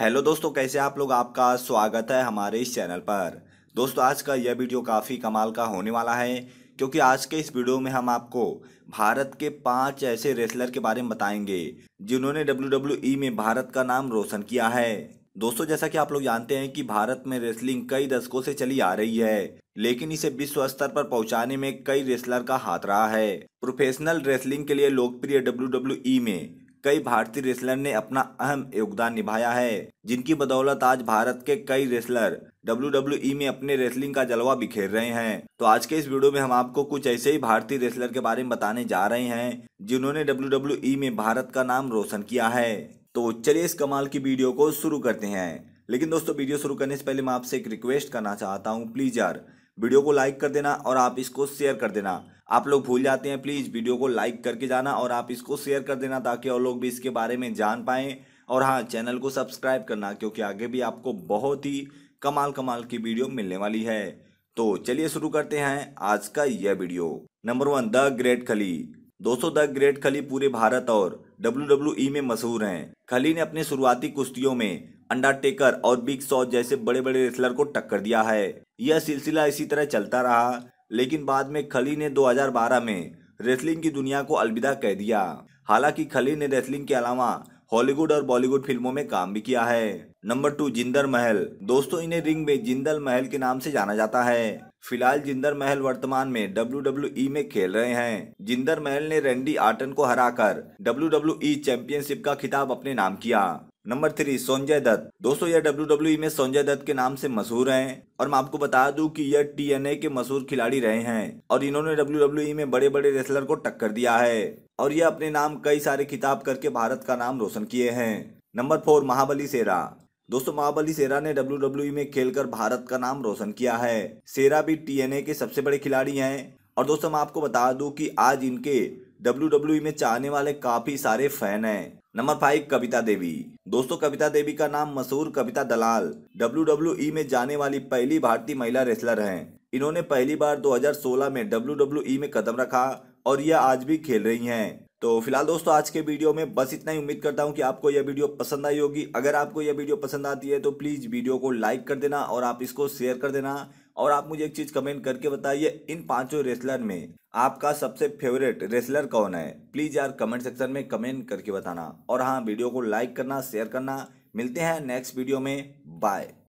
hello दोस्तों कैसे आप लोग आपका स्वागत है हमारे इस चैनल पर दोस्तों आज का यह वीडियो काफ़ी कमाल का होने वाला है क्योंकि आज के इस वीडियो में हम आपको भारत के पांच ऐसे रेसलर के बारे में बताएंगे जिन्होंने डब्ल्यू e में भारत का नाम रोशन किया है दोस्तों जैसा कि आप लोग जानते हैं कि भारत में रेसलिंग कई दशकों से चली आ रही है लेकिन इसे विश्व स्तर पर पहुंचाने में कई रेसलर का हाथ रहा है प्रोफेशनल रेसलिंग के लिए लोकप्रिय डब्ल्यू e में कई भारतीय रेसलर ने अपना अहम योगदान निभाया है जिनकी बदौलत आज भारत के कई रेसलर डब्ल्यू e में अपने रेसलिंग का जलवा बिखेर रहे हैं तो आज के इस वीडियो में हम आपको कुछ ऐसे ही भारतीय रेसलर के बारे में बताने जा रहे हैं जिन्होंने डब्ल्यू e में भारत का नाम रोशन किया है तो चलिए इस कमाल की वीडियो को शुरू करते हैं लेकिन दोस्तों वीडियो शुरू करने से पहले मैं आपसे एक रिक्वेस्ट करना चाहता हूँ प्लीज़ यार वीडियो को लाइक कर देना और आप इसको शेयर कर देना आप लोग भूल जाते हैं प्लीज़ वीडियो को लाइक करके जाना और आप इसको शेयर कर देना ताकि और लोग भी इसके बारे में जान पाएँ और हाँ चैनल को सब्सक्राइब करना क्योंकि आगे भी आपको बहुत ही कमाल कमाल की वीडियो मिलने वाली है तो चलिए शुरू करते हैं आज का यह video number one the great Khali दोस्तों द ग्रेट खली पूरे भारत और डब्ल्यू में मशहूर हैं खली ने अपने शुरुआती कुश्तियों में अंडरटेकर और बिग सॉ जैसे बड़े बड़े रेसलर को टक्कर दिया है यह सिलसिला इसी तरह चलता रहा लेकिन बाद में खली ने 2012 में रेसलिंग की दुनिया को अलविदा कह दिया हालांकि खली ने रेसलिंग के अलावा हॉलीवुड और बॉलीवुड फिल्मों में काम भी किया है नंबर टू जिंदर महल दोस्तों इन्हें रिंग में जिंदल महल के नाम से जाना जाता है फिलहाल जिंदर महल वर्तमान में डब्ल्यू में खेल रहे हैं जिंदर महल ने रेंडी आर्टन को हराकर डब्ल्यू चैंपियनशिप का खिताब अपने नाम किया नंबर थ्री संजय दत्त दोस्तों यह डब्ल्यू डब्ल्यू e में संजय दत्त के नाम से मशहूर हैं और मैं आपको बता दूं कि यह टीएनए के मशहूर खिलाड़ी रहे हैं और इन्होंने डब्ल्यू डब्ल्यू e में बड़े बड़े रेसलर को टक्कर दिया है और यह अपने नाम कई सारे खिताब करके भारत का नाम रोशन किए हैं नंबर फोर महाबली सेरा दोस्तों महाबली सेरा ने डब्ल्यू डब्ल्यू e में खेलकर भारत का नाम रोशन किया है सेरा भी टी के सबसे बड़े खिलाड़ी हैं और दोस्तों मैं आपको बता दूं कि आज इनके डब्ल्यू e में चाहने वाले काफी सारे फैन हैं नंबर फाइव कविता देवी दोस्तों कविता देवी का नाम मशहूर कविता दलाल डब्ल्यू e में जाने वाली पहली भारतीय महिला रेसलर हैं इन्होंने पहली बार 2016 में डब्ल्यू e में कदम रखा और यह आज भी खेल रही हैं तो फिलहाल दोस्तों आज के वीडियो में बस इतना ही उम्मीद करता हूँ कि आपको यह वीडियो पसंद आई होगी अगर आपको यह वीडियो पसंद आती है तो प्लीज़ वीडियो को लाइक कर देना और आप इसको शेयर कर देना और आप मुझे एक चीज़ कमेंट करके बताइए इन पांचों रेसलर में आपका सबसे फेवरेट रेसलर कौन है प्लीज़ यार कमेंट सेक्शन में कमेंट करके बताना और हाँ वीडियो को लाइक करना शेयर करना मिलते हैं नेक्स्ट वीडियो में बाय